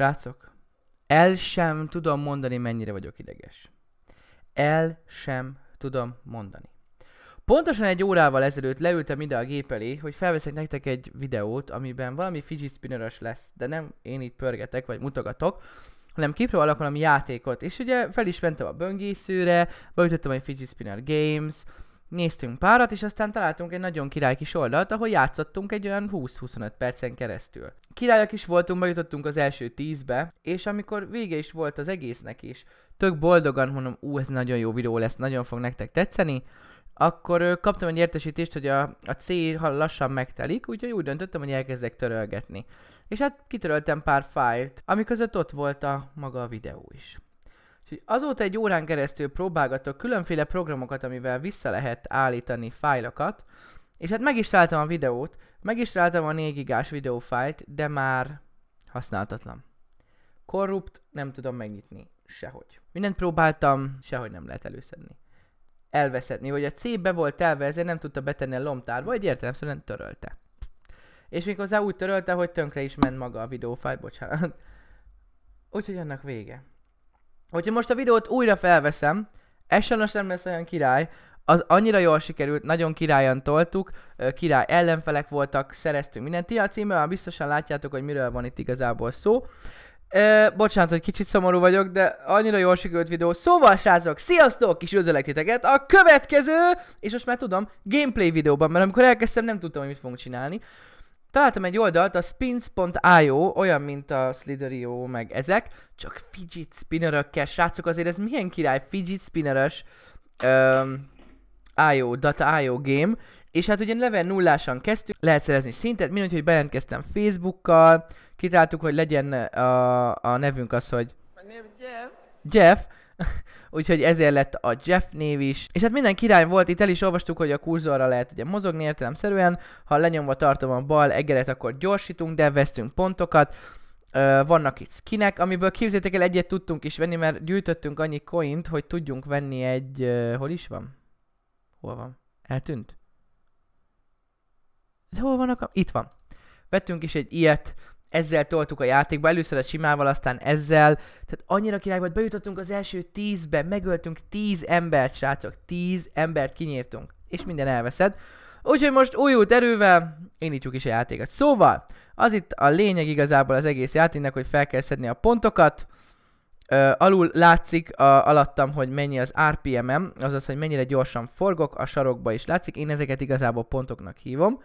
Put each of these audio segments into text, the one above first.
Srácok, el sem tudom mondani, mennyire vagyok ideges. El sem tudom mondani. Pontosan egy órával ezelőtt leültem ide a gép elé, hogy felveszek nektek egy videót, amiben valami fidget spinner lesz, de nem én itt pörgetek vagy mutogatok, hanem kipróbálok valami játékot. És ugye fel is mentem a böngészőre, beütöttem egy fidget spinner games, néztünk párat, és aztán találtunk egy nagyon király kis oldalt, ahol játszottunk egy olyan 20-25 percen keresztül. Királyak is voltunk, bejutottunk az első tízbe, és amikor vége is volt az egésznek is, tök boldogan mondom, ú, ez nagyon jó videó lesz, nagyon fog nektek tetszeni, akkor kaptam egy értesítést, hogy a, a C lassan megtelik, úgyhogy úgy döntöttem, hogy elkezdek törölgetni. És hát kitöröltem pár fájlt, amiközött ott volt a maga a videó is azóta egy órán keresztül próbálgatok különféle programokat, amivel vissza lehet állítani fájlokat, és hát meg is találtam a videót, meg is találtam a 4 gigás videófájlt, de már használhatatlan. Korrupt, nem tudom megnyitni, sehogy. Mindent próbáltam, sehogy nem lehet előszedni. Elveszedni, vagy a C be volt telve, ezért nem tudta betenni a lomtárba, egy értelemszerűen törölte. És méghozzá úgy törölte, hogy tönkre is ment maga a videófájl, bocsánat. Úgyhogy annak vége. Hogyha most a videót újra felveszem, ez sajnos nem lesz olyan király, az annyira jól sikerült, nagyon királyan toltuk, király ellenfelek voltak, szereztünk mindent. Ti a már biztosan látjátok, hogy miről van itt igazából szó. E, bocsánat, hogy kicsit szomorú vagyok, de annyira jól sikerült videó. Szóval srácok, sziasztok, kis üdvözöllek titeket a következő, és most már tudom, gameplay videóban, mert amikor elkezdtem, nem tudtam, hogy mit fogunk csinálni. Találtam egy oldalt, a spins.io, olyan, mint a Sliderio, meg ezek, csak fidget spinnerökkel, srácok, azért ez milyen király, fidget spinneres um, IO, data IO game, és hát ugye level nullásan kezdtük, lehet szerezni szintet, mindegy, hogy bejelentkeztem Facebookkal, kitaláltuk, hogy legyen a, a nevünk az, hogy... My name is Jeff. Jeff, Úgyhogy ezért lett a Jeff név is. És hát minden király volt, itt el is olvastuk, hogy a kurzorra lehet ugye mozogni értelemszerűen, ha lenyomva tartom a bal egeret, akkor gyorsítunk, de vesztünk pontokat. Ö, vannak itt skinek, amiből képzétek el egyet tudtunk is venni, mert gyűjtöttünk annyi coint, hogy tudjunk venni egy... Ö, hol is van? Hol van? Eltűnt? De hol vannak? Itt van. Vettünk is egy ilyet, ezzel toltuk a játékba, először a simával, aztán ezzel, tehát annyira király volt, bejutottunk az első tízbe, megöltünk tíz embert, srácok, tíz embert kinyírtunk, és minden elveszed. Úgyhogy most újult erővel indítjuk is a játékot. Szóval, az itt a lényeg igazából az egész játéknak, hogy fel kell szedni a pontokat, Ö, alul látszik a, alattam, hogy mennyi az RPM-em, azaz, hogy mennyire gyorsan forgok, a sarokba is látszik, én ezeket igazából pontoknak hívom.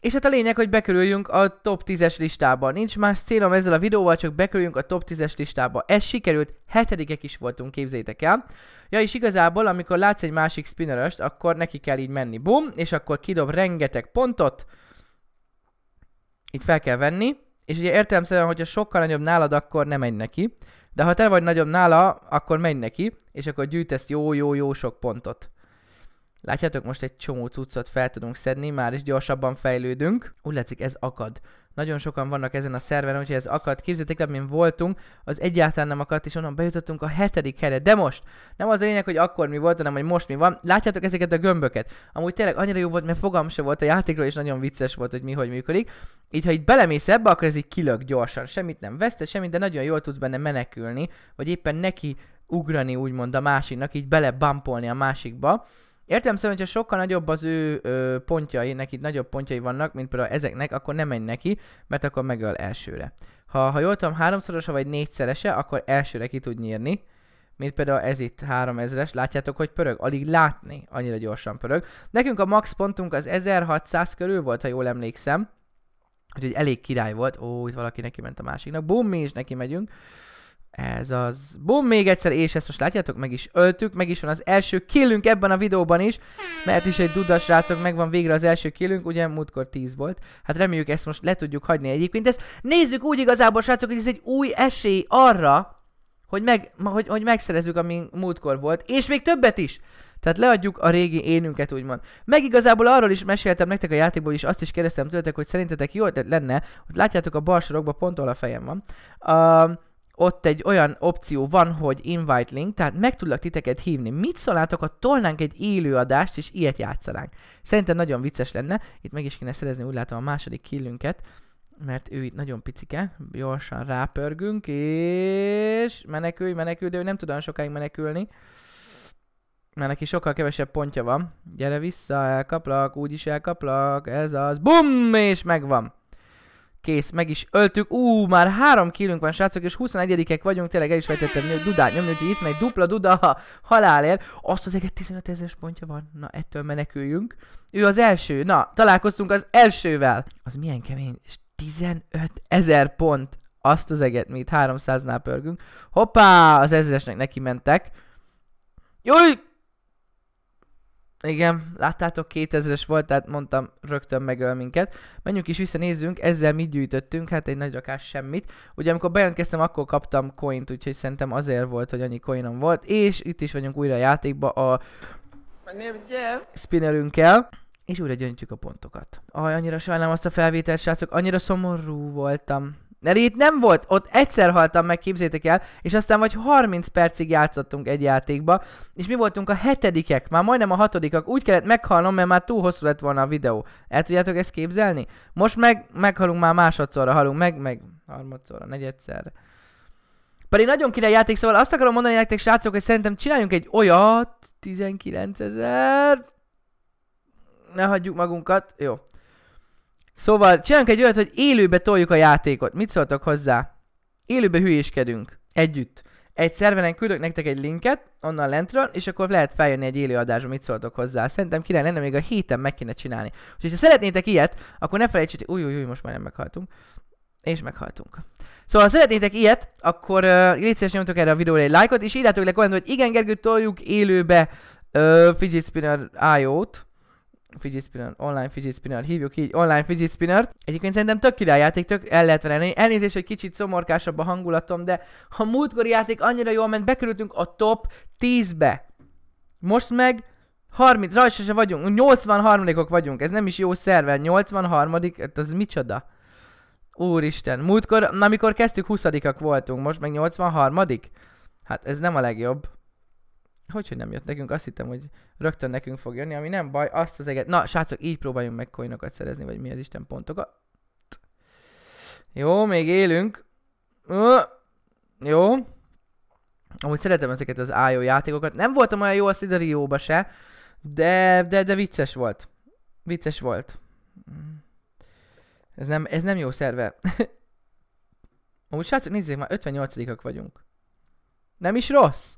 És hát a lényeg, hogy bekerüljünk a top 10-es listába. Nincs más célom ezzel a videóval, csak bekerüljünk a top 10-es listába. Ez sikerült, hetedikek is voltunk, képzétek el. Ja, és igazából, amikor látsz egy másik spinneröst, akkor neki kell így menni, bum, és akkor kidob rengeteg pontot. Itt fel kell venni, és ugye értelemszerűen, hogyha sokkal nagyobb nálad, akkor nem megy neki. De ha te vagy nagyobb nála, akkor menj neki, és akkor gyűjtesz jó-jó-jó sok pontot. Látjátok, most egy csomó cuccot fel tudunk szedni, már is gyorsabban fejlődünk. Úgy látszik, ez akad. Nagyon sokan vannak ezen a szerven, úgyhogy ez akad. Képzeljétek el, mint voltunk, az egyáltalán nem akadt, és onnan bejutottunk a hetedik helyre. De most, nem az a lényeg, hogy akkor mi volt, hanem hogy most mi van. Látjátok ezeket a gömböket? Amúgy tényleg annyira jó volt, mert fogam se volt a játékról, és nagyon vicces volt, hogy mi hogy működik. Így, ha itt belemész ebbe, akkor ez így kilök gyorsan. Semmit nem veszte, semmit, de nagyon jól tudsz benne menekülni, vagy éppen neki ugrani, úgymond a másiknak, így belebampolni a másikba. Értem szerint, szóval, hogyha sokkal nagyobb az ő ö, pontjai, neki nagyobb pontjai vannak, mint például ezeknek, akkor nem menj neki, mert akkor megöl elsőre. Ha, ha jól tudom, háromszorosa vagy négyszerese, akkor elsőre ki tud nyírni, mint például ez itt 3000-es, látjátok, hogy pörög, alig látni, annyira gyorsan pörög. Nekünk a max pontunk az 1600 körül volt, ha jól emlékszem, úgyhogy elég király volt. Ó, itt valaki neki ment a másiknak, bum, mi is neki megyünk. Ez az. Bum, még egyszer, és ezt most látjátok, meg is öltük, meg is van az első killünk ebben a videóban is, mert is egy dudas rácok, megvan végre az első killünk, ugye múltkor 10 volt. Hát reméljük ezt most le tudjuk hagyni egyébként. Ezt nézzük úgy igazából, srácok, hogy ez egy új esély arra, hogy, meg, hogy, hogy megszerezzük, ami múltkor volt, és még többet is! Tehát leadjuk a régi énünket, úgymond. Meg igazából arról is meséltem nektek a játékból is, azt is kérdeztem tőletek, hogy szerintetek jó lenne, hogy látjátok a bal sorokba, pont ahol a fejem van. Uh, ott egy olyan opció van, hogy invite link, tehát meg tudlak titeket hívni. Mit szólnátok, ha tolnánk egy élőadást, és ilyet játszanánk? Szerintem nagyon vicces lenne. Itt meg is kéne szerezni, úgy látom a második killünket, mert ő itt nagyon picike. Gyorsan rápörgünk, és menekülj, menekülj, de ő nem tud olyan sokáig menekülni. Mert neki sokkal kevesebb pontja van. Gyere vissza, elkaplak, úgyis elkaplak, ez az. Bum! És megvan. Kész, meg is öltük. Ú, már három kilünk van, srácok, és 21-ek vagyunk. Tényleg el is vejtettem dudát nyomni, hogy itt megy dupla duda a halálér. Azt az eget 15 ezeres pontja van. Na, ettől meneküljünk. Ő az első. Na, találkoztunk az elsővel. Az milyen kemény. 15 ezer pont. Azt az eget, mi itt 300-nál pörgünk. Hoppá, az ezeresnek neki mentek. Jó, igen, láttátok, 2000-es volt, tehát mondtam, rögtön megöl minket. Menjünk is vissza, nézzünk, ezzel mit gyűjtöttünk, hát egy nagy rakás semmit. Ugye amikor bejelentkeztem, akkor kaptam coint, úgyhogy szerintem azért volt, hogy annyi coinom volt. És itt is vagyunk újra a játékba a spinnerünkkel. És újra gyöntjük a pontokat. Aj, annyira sajnálom azt a felvételt, srácok, annyira szomorú voltam. Mert itt nem volt, ott egyszer haltam meg, képzétek el, és aztán vagy 30 percig játszottunk egy játékba, és mi voltunk a hetedikek, már majdnem a hatodikak, úgy kellett meghalnom, mert már túl hosszú lett volna a videó. El tudjátok ezt képzelni? Most meg, meghalunk már másodszorra, halunk meg, meg harmadszorra, negyedszer. Pedig nagyon király játék, szóval azt akarom mondani nektek, srácok, hogy szerintem csináljunk egy olyat, 19 ezer, ne hagyjuk magunkat, jó. Szóval csinálunk egy olyat, hogy élőbe toljuk a játékot. Mit szóltok hozzá? Élőbe hülyéskedünk. Együtt. Egy szerveren küldök nektek egy linket, onnan lentről, és akkor lehet feljönni egy élő adásba, mit szóltok hozzá. Szerintem király lenne, még a héten meg kéne csinálni. Úgyhogy ha szeretnétek ilyet, akkor ne felejtsétek, új, új, új, most már nem meghaltunk. És meghaltunk. Szóval, ha szeretnétek ilyet, akkor uh, légy szíves, nyomtok erre a videóra egy lájkot, és írjátok le kommentben, hogy igen, Gergő, toljuk élőbe uh, fidget spinner IO-t fidget spinner, online fidget spinner, hívjuk így online fidget spinner. Egyébként szerintem tök játék, tök el lehet venni. Elnézést, hogy kicsit szomorkásabb a hangulatom, de a múltkori játék annyira jól ment, bekerültünk a top 10-be. Most meg 30, rajta se vagyunk, 83-ok vagyunk, ez nem is jó szerve, 83 hát az micsoda? Úristen, múltkor, amikor kezdtük 20-ak voltunk, most meg 83 Hát ez nem a legjobb hogy, hogy nem jött nekünk, azt hittem, hogy rögtön nekünk fog jönni, ami nem baj, azt az eget... Na, srácok, így próbáljunk meg coinokat szerezni, vagy mi az Isten pontokat. Jó, még élünk. jó. Amúgy szeretem ezeket az IO játékokat. Nem voltam olyan jó a Siderio-ba se, de, de, de vicces volt. Vicces volt. Ez nem, ez nem jó szerver. Amúgy srácok, nézzék, már 58-ak vagyunk. Nem is rossz.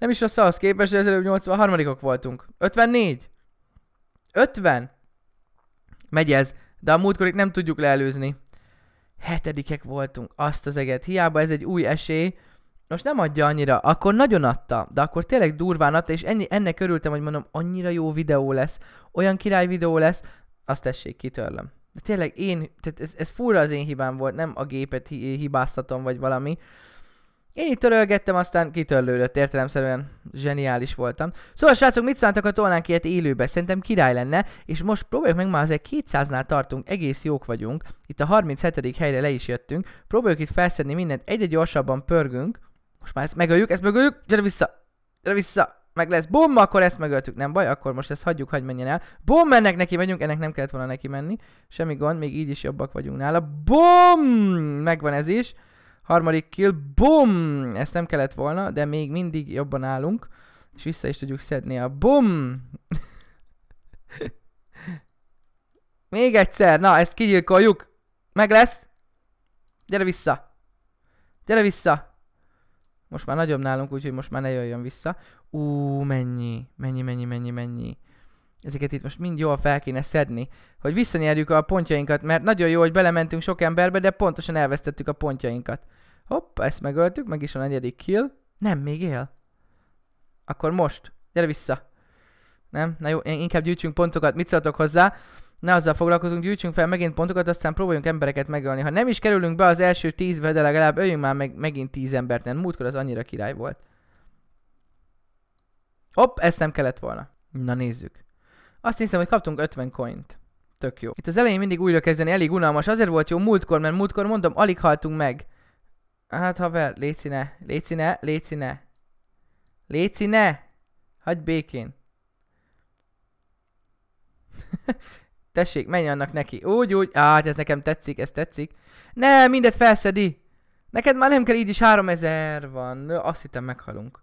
Nem is rossz ahhoz képest, hogy 1083 ok voltunk. 54! 50! Megy ez, de a múltkorig nem tudjuk leelőzni. Hetedikek voltunk, azt az eget. Hiába ez egy új esély, most nem adja annyira, akkor nagyon adta, de akkor tényleg durván adta, és ennyi, ennek örültem, hogy mondom, annyira jó videó lesz, olyan király videó lesz, azt tessék, kitörlöm. De tényleg én, tehát ez, ez fura az én hibám volt, nem a gépet hibáztatom, vagy valami, én itt törölgettem, aztán kitörlődött értelemszerűen. Zseniális voltam. Szóval srácok, mit szántak, a tolnánk ilyet élőbe? Szerintem király lenne, és most próbáljuk meg már azért 200-nál tartunk, egész jók vagyunk. Itt a 37. helyre le is jöttünk. Próbáljuk itt felszedni mindent, egyre gyorsabban pörgünk. Most már ezt megöljük, ezt megöljük, gyere vissza! Gyere vissza! meg lesz, bum, akkor ezt megöltük, nem baj, akkor most ezt hagyjuk, hagyj menjen el. Bum, mennek neki megyünk, ennek nem kellett volna neki menni, semmi gond, még így is jobbak vagyunk nála. Bum, megvan ez is. Harmadik kill, bum! Ezt nem kellett volna, de még mindig jobban állunk. És vissza is tudjuk szedni a bum! még egyszer, na ezt kigyilkoljuk! Meg lesz! Gyere vissza! Gyere vissza! Most már nagyobb nálunk, úgyhogy most már ne jöjjön vissza. Ú, mennyi, mennyi, mennyi, mennyi, mennyi. Ezeket itt most mind jól fel kéne szedni, hogy visszanyerjük a pontjainkat, mert nagyon jó, hogy belementünk sok emberbe, de pontosan elvesztettük a pontjainkat. Hopp, ezt megöltük, meg is a negyedik kill. Nem, még él. Akkor most. Gyere vissza. Nem? Na jó, inkább gyűjtsünk pontokat. Mit szóltok hozzá? Ne azzal foglalkozunk, gyűjtsünk fel megint pontokat, aztán próbáljunk embereket megölni. Ha nem is kerülünk be az első tízbe, de legalább öljünk már meg, megint tíz embert, nem múltkor az annyira király volt. Hopp, ezt nem kellett volna. Na nézzük. Azt hiszem, hogy kaptunk 50 coint. Tök jó. Itt az elején mindig újra kezdeni elég unalmas. Azért volt jó múltkor, mert múltkor mondom, alig haltunk meg. Hát haver, léci ne, léci ne, léci ne. Léci ne! Hagyj békén. Tessék, menj annak neki. Úgy, úgy. Á, hát ez nekem tetszik, ez tetszik. Ne, mindet felszedi. Neked már nem kell így is 3000 van. Azt hittem meghalunk.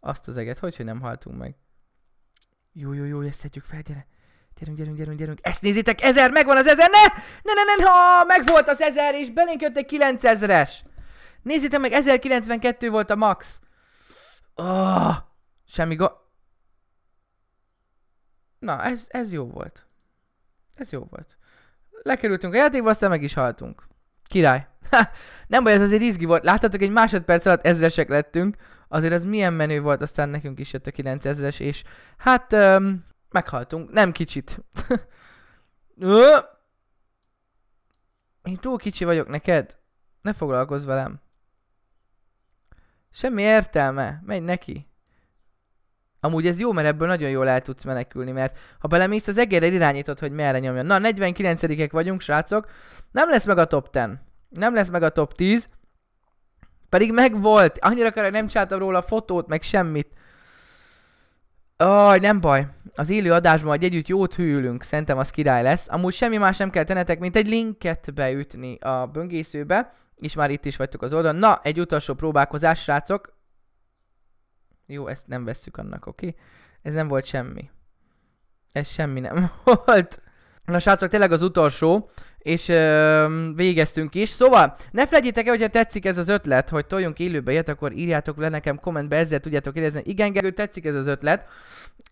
Azt az eget, hogy, hogy nem haltunk meg. Jó, jó, jó, ezt szedjük fel, gyere. Gyerünk, gyerünk, gyerünk, gyerünk. Ezt nézzétek, ezer, megvan az ezer, ne! Ne, ne, ne, ha, megvolt az ezer, és belénk jött egy 9000-es. Nézzétek meg, 1092 volt a max. Oh, semmi go... Na, ez, ez jó volt. Ez jó volt. Lekerültünk a játékba, aztán meg is haltunk. Király. Ha, nem baj, ez azért izgi volt. Láttatok, egy másodperc alatt ezresek lettünk. Azért az milyen menő volt, aztán nekünk is jött a 9000-es, és hát um, meghaltunk. Nem kicsit. Én túl kicsi vagyok neked. Ne foglalkozz velem. Semmi értelme, menj neki. Amúgy ez jó, mert ebből nagyon jól el tudsz menekülni, mert ha belemész, az egérrel irányítod, hogy merre nyomjon. Na, 49-ek vagyunk, srácok. Nem lesz meg a top 10. Nem lesz meg a top 10. Pedig meg volt, Annyira kell, nem csináltam róla fotót, meg semmit. Aj, nem baj. Az élő adásban majd együtt jót hűlünk, szerintem az király lesz. Amúgy semmi más nem kell tennetek, mint egy linket beütni a böngészőbe, és már itt is vagytok az oldalon. Na, egy utolsó próbálkozás, srácok. Jó, ezt nem vesszük annak, oké? Okay? Ez nem volt semmi. Ez semmi nem volt. Na srácok, tényleg az utolsó és ö, végeztünk is. Szóval, ne felejtjétek el, hogyha tetszik ez az ötlet, hogy toljunk élőbe ilyet, akkor írjátok le nekem kommentbe, ezzel tudjátok kérdezni. Igen, Gergő, tetszik ez az ötlet.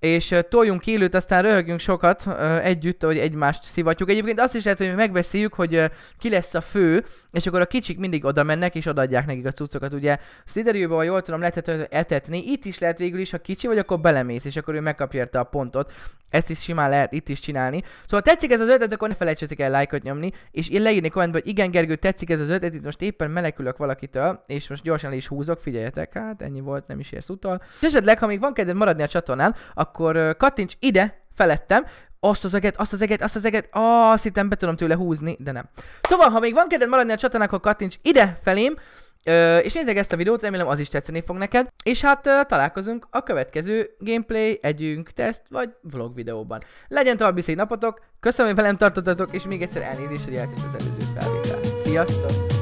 És ö, toljunk élőt, aztán röhögjünk sokat ö, együtt, hogy egymást szivatjuk. Egyébként azt is lehet, hogy megbeszéljük, hogy ö, ki lesz a fő, és akkor a kicsik mindig oda mennek, és odaadják nekik a cuccokat. Ugye Sliderjőbe, vagy jól tudom, lehetett etetni. Itt is lehet végül is, ha kicsi vagy, akkor belemész, és akkor ő megkapja a pontot. Ezt is simán lehet itt is csinálni. Szóval tetszik ez az ötlet, akkor ne felejtsetek el lájkot nyomni írni, és én leírni kommentbe, hogy igen, Gergő, tetszik ez az ötlet, itt most éppen melekülök valakitől, és most gyorsan le is húzok, figyeljetek, hát ennyi volt, nem is érsz utal. És esetleg, ha még van kedved maradni a csatornán, akkor kattints ide, felettem, azt az eget, azt az eget, azt az eget, azt hittem be tudom tőle húzni, de nem. Szóval, ha még van kedved maradni a csatornán, akkor kattints ide felém, Ö, és nézzek ezt a videót, remélem az is tetszeni fog neked. És hát ö, találkozunk a következő gameplay, együnk, teszt vagy vlog videóban. Legyen további szép napotok, köszönöm, hogy velem tartottatok, és még egyszer elnézést, hogy az előző felvétel. Sziasztok!